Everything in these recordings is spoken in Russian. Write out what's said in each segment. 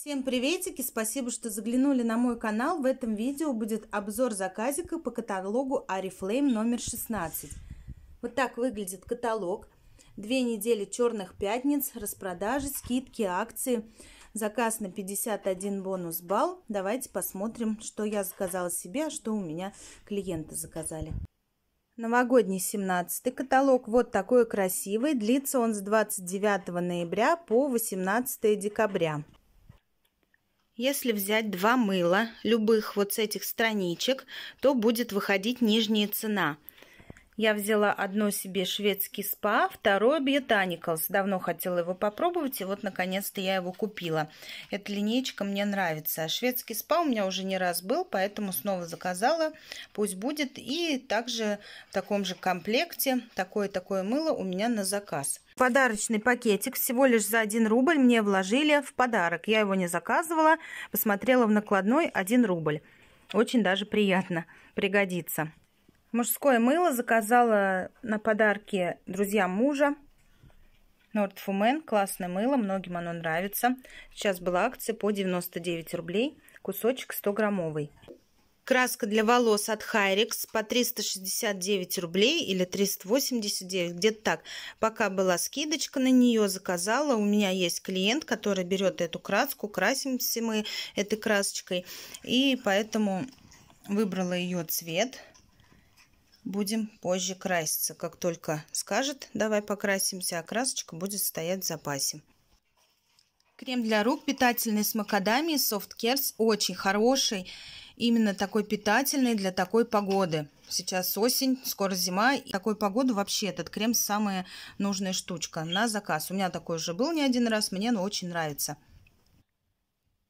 Всем приветики! Спасибо, что заглянули на мой канал. В этом видео будет обзор заказика по каталогу Арифлейм номер 16. Вот так выглядит каталог. Две недели черных пятниц, распродажи, скидки, акции. Заказ на 51 бонус балл. Давайте посмотрим, что я заказала себе, а что у меня клиенты заказали. Новогодний 17 каталог вот такой красивый. Длится он с 29 ноября по 18 декабря. Если взять два мыла, любых вот с этих страничек, то будет выходить нижняя цена – я взяла одно себе шведский спа, второе Biotanicals. Давно хотела его попробовать, и вот наконец-то я его купила. Эта линейка мне нравится. А шведский спа у меня уже не раз был, поэтому снова заказала. Пусть будет. И также в таком же комплекте такое-такое мыло у меня на заказ. Подарочный пакетик всего лишь за 1 рубль мне вложили в подарок. Я его не заказывала, посмотрела в накладной 1 рубль. Очень даже приятно, пригодится. Мужское мыло заказала на подарки друзьям мужа. North классное мыло, многим оно нравится. Сейчас была акция по 99 рублей, кусочек 100-граммовый. Краска для волос от Hyrix по 369 рублей или 389, где-то так. Пока была скидочка на нее, заказала. У меня есть клиент, который берет эту краску, красимся мы этой красочкой. И поэтому выбрала ее цвет будем позже краситься. Как только скажет, давай покрасимся, а красочка будет стоять в запасе. Крем для рук питательный с макадамией Soft Cares очень хороший, именно такой питательный для такой погоды. Сейчас осень, скоро зима, и такой погоды вообще этот крем самая нужная штучка на заказ. У меня такой уже был не один раз, мне он очень нравится.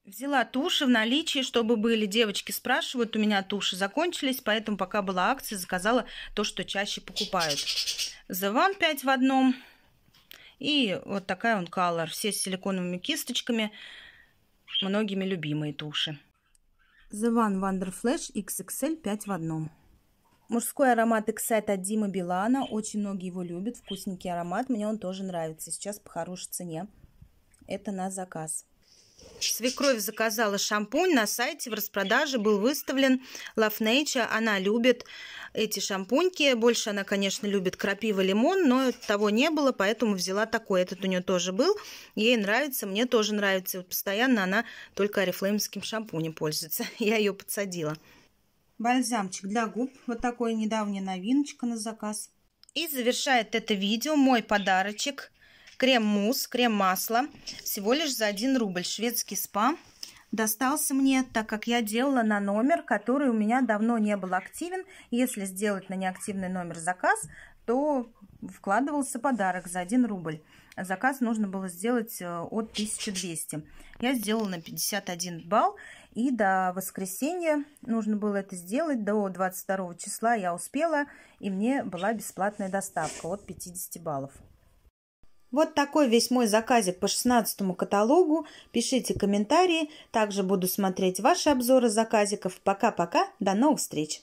Взяла туши в наличии, чтобы были. Девочки спрашивают, у меня туши закончились, поэтому пока была акция, заказала то, что чаще покупают. The One 5 в одном. И вот такая он color. Все с силиконовыми кисточками. Многими любимые туши. The One Wonder Flash XXL 5 в одном. Мужской аромат Excite от Димы Билана. Очень многие его любят. Вкусненький аромат. Мне он тоже нравится. Сейчас по хорошей цене. Это на заказ. Свекровь заказала шампунь на сайте, в распродаже был выставлен Love Nature. Она любит эти шампуньки. Больше она, конечно, любит крапива, лимон, но того не было, поэтому взяла такой. Этот у нее тоже был. Ей нравится, мне тоже нравится. Постоянно она только орифлеймским шампунем пользуется. Я ее подсадила. Бальзамчик для губ. Вот такой недавняя новиночка на заказ. И завершает это видео мой подарочек Крем-мусс, крем-масло. Всего лишь за 1 рубль. Шведский спа. Достался мне, так как я делала на номер, который у меня давно не был активен. Если сделать на неактивный номер заказ, то вкладывался подарок за 1 рубль. Заказ нужно было сделать э, от 1200. Я сделала на 51 балл. И до воскресенья нужно было это сделать. До 22 числа я успела. И мне была бесплатная доставка от 50 баллов. Вот такой весь мой заказик по 16 каталогу. Пишите комментарии. Также буду смотреть ваши обзоры заказиков. Пока-пока. До новых встреч.